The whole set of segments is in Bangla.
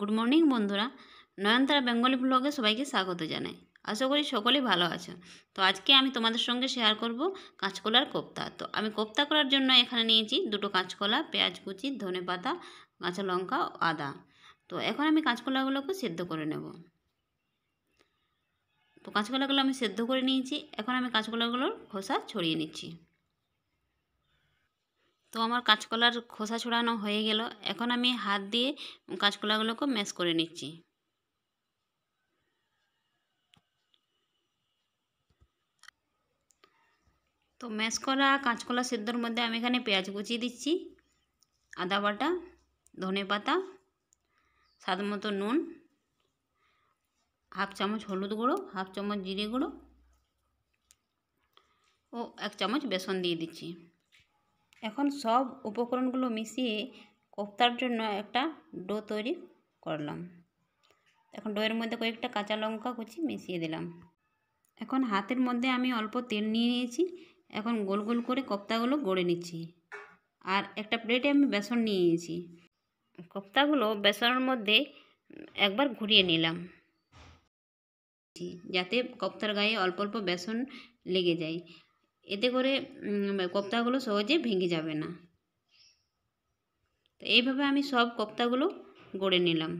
গুড মর্নিং বন্ধুরা নয়নতারা বেঙ্গলি ব্লগে সবাইকে স্বাগত জানাই আশা করি সকলেই ভালো আছে তো আজকে আমি তোমাদের সঙ্গে শেয়ার করব কাঁচকলার কোপ্তা তো আমি কোপ্তা করার জন্য এখানে নিয়েছি দুটো কাঁচকলা পেঁয়াজ কুচি ধনে পাতা কাঁচা লঙ্কা আদা তো এখন আমি কাঁচকলাগুলোকে সেদ্ধ করে নেব তো কাঁচকলাগুলো আমি সেদ্ধ করে নিয়েছি এখন আমি কাঁচকলাগুলোর খোসা ছড়িয়ে নিচ্ছি তো আমার কাঁচকলার খোসা ছড়ানো হয়ে গেল এখন আমি হাত দিয়ে কাঁচকলাগুলোকে ম্যাশ করে নিচ্ছি তো ম্যাশ করা কাঁচকলা সেদ্ধর মধ্যে আমি এখানে পেঁয়াজ কুচিয়ে দিচ্ছি আদা বাটা ধনে পাতা স্বাদ মতো নুন হাফ চামচ হলুদ গুঁড়ো হাফ চামচ জিরে গুঁড়ো ও এক চামচ বেসন দিয়ে দিচ্ছি এখন সব উপকরণগুলো মিশিয়ে কোফতার জন্য একটা ডো তৈরি করলাম এখন ডোয়ের মধ্যে কয়েকটা কাঁচা লঙ্কা কুচি মিশিয়ে দিলাম এখন হাতের মধ্যে আমি অল্প তেল নিয়ে নিয়েছি এখন গোল গোল করে কোপ্তাগুলো গড়ে নিচ্ছি আর একটা প্লেটে আমি বেসন নিয়ে নিয়েছি কোপ্তাগুলো বেসনের মধ্যে একবার ঘুরিয়ে নিলাম যাতে কোপ্তার গায়ে অল্প অল্প বেসন লেগে যায় এতে করে কোপ্তাগুলো সহজে ভেঙে যাবে না তো এইভাবে আমি সব কোপ্তাগুলো গড়ে নিলাম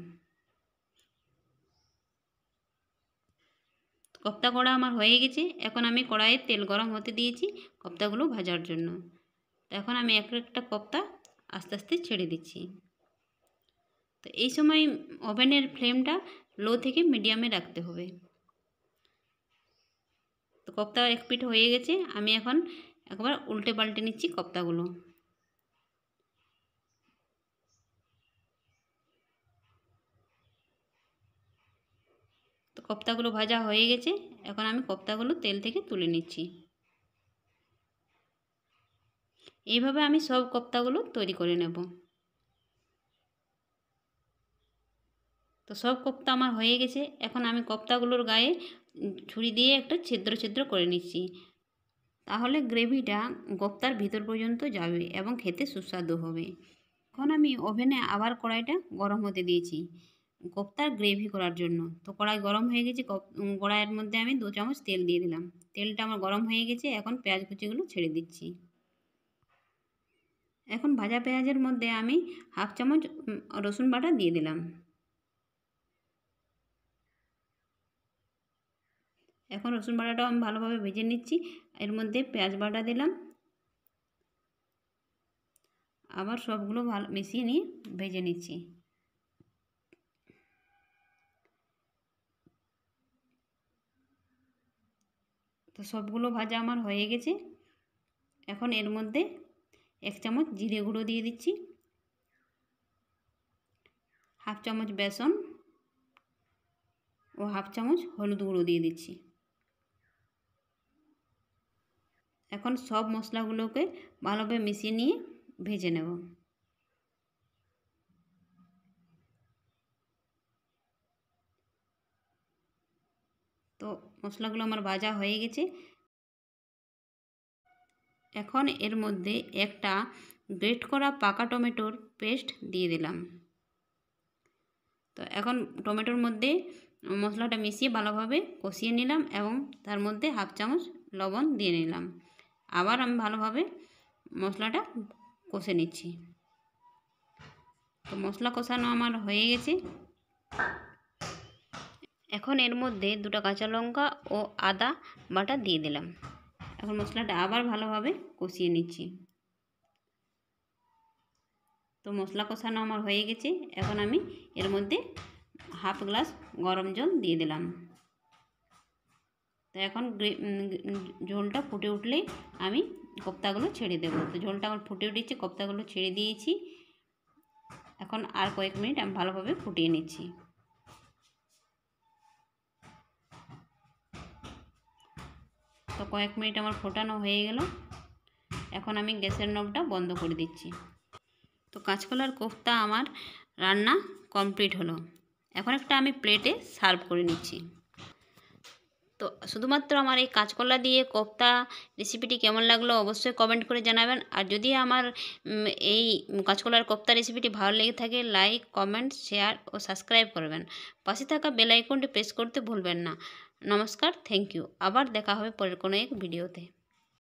কপ্তা কড়া আমার হয়ে গেছে এখন আমি কড়াইয়ে তেল গরম হতে দিয়েছি কপ্তাগুলো ভাজার জন্য তো এখন আমি এক একটা কপ্তা আস্তে আস্তে ছেড়ে দিচ্ছি তো এই সময় ওভেনের ফ্লেমটা লো থেকে মিডিয়ামে রাখতে হবে কপ্তা এক পিঠ হয়ে গেছে আমি এখন একবার উল্টে পাল্টে নিচ্ছি কপ্তাগুলো তো কপ্তাগুলো ভাজা হয়ে গেছে এখন আমি কপ্তাগুলো তেল থেকে তুলে নিচ্ছি এইভাবে আমি সব কপ্তাগুলো তৈরি করে নেব তো সব কপ্তা আমার হয়ে গেছে এখন আমি কপ্তাগুলোর গায়ে ছুরি দিয়ে একটা ছিদ্র ছিদ্র করে নিচ্ছি তাহলে গ্রেভিটা গোপ্তার ভিতর পর্যন্ত যাবে এবং খেতে সুস্বাদু হবে এখন আমি ওভেনে আবার কড়াইটা গরম হতে দিয়েছি কোপ্তার গ্রেভি করার জন্য তো কড়াই গরম হয়ে গেছে কড়াইয়ের মধ্যে আমি দু চামচ তেল দিয়ে দিলাম তেলটা আমার গরম হয়ে গেছে এখন পেঁয়াজ কুচিগুলো ছেড়ে দিচ্ছি এখন ভাজা পেঁয়াজের মধ্যে আমি হাফ চামচ রসুন বাটা দিয়ে দিলাম এখন রসুন বাটাটাও আমি ভালোভাবে ভেজে নিচ্ছি এর মধ্যে পেঁয়াজ বাটা দিলাম আবার সবগুলো ভালো মিশিয়ে নিয়ে ভেজে নিচ্ছি তো সবগুলো ভাজা আমার হয়ে গেছে এখন এর মধ্যে এক চামচ জিরে গুঁড়ো দিয়ে দিচ্ছি হাফ চামচ বেসন ও হাফ চামচ হলুদ গুঁড়ো দিয়ে দিচ্ছি এখন সব মশলাগুলোকে ভালোভাবে মিশিয়ে নিয়ে ভেজে নেব তো মশলাগুলো আমার ভাজা হয়ে গেছে এখন এর মধ্যে একটা গ্রেট করা পাকা টমেটোর পেস্ট দিয়ে দিলাম তো এখন টমেটোর মধ্যে মশলাটা মিশিয়ে ভালোভাবে কষিয়ে নিলাম এবং তার মধ্যে হাফ চামচ লবণ দিয়ে নিলাম আবার আমি ভালোভাবে মশলাটা কষে নিচ্ছি তো মশলা কষানো আমার হয়ে গেছে এখন এর মধ্যে দুটো কাঁচা লঙ্কা ও আদা বাটা দিয়ে দিলাম এখন মশলাটা আবার ভালোভাবে কষিয়ে নিচ্ছি তো মশলা কষানো আমার হয়ে গেছে এখন আমি এর মধ্যে হাফ গ্লাস গরম জল দিয়ে দিলাম তো এখন ঝোলটা ফুটে উঠলেই আমি কোপ্তাগুলো ছেড়ে দেবো তো ঝোলটা আমার ফুটে উঠেছে কোপ্তাগুলো ছেড়ে দিয়েছি এখন আর কয়েক মিনিট আমি ভালোভাবে ফুটিয়ে নিচ্ছি তো কয়েক মিনিট আমার ফোটানো হয়ে গেল এখন আমি গ্যাসের নবটা বন্ধ করে দিচ্ছি তো কাঁচকলার কোফতা আমার রান্না কমপ্লিট হলো এখন একটা আমি প্লেটে সার্ভ করে নিচ্ছি তো শুধুমাত্র আমার এই কাঁচকলা দিয়ে কোফতা রেসিপিটি কেমন লাগলো অবশ্যই কমেন্ট করে জানাবেন আর যদি আমার এই কাঁচকলার কোফতা রেসিপিটি ভালো লেগে থাকে লাইক কমেন্ট শেয়ার ও সাবস্ক্রাইব করবেন পাশে থাকা বেলাইকনটি প্রেস করতে ভুলবেন না নমস্কার থ্যাংক ইউ আবার দেখা হবে পরের কোনো এক ভিডিওতে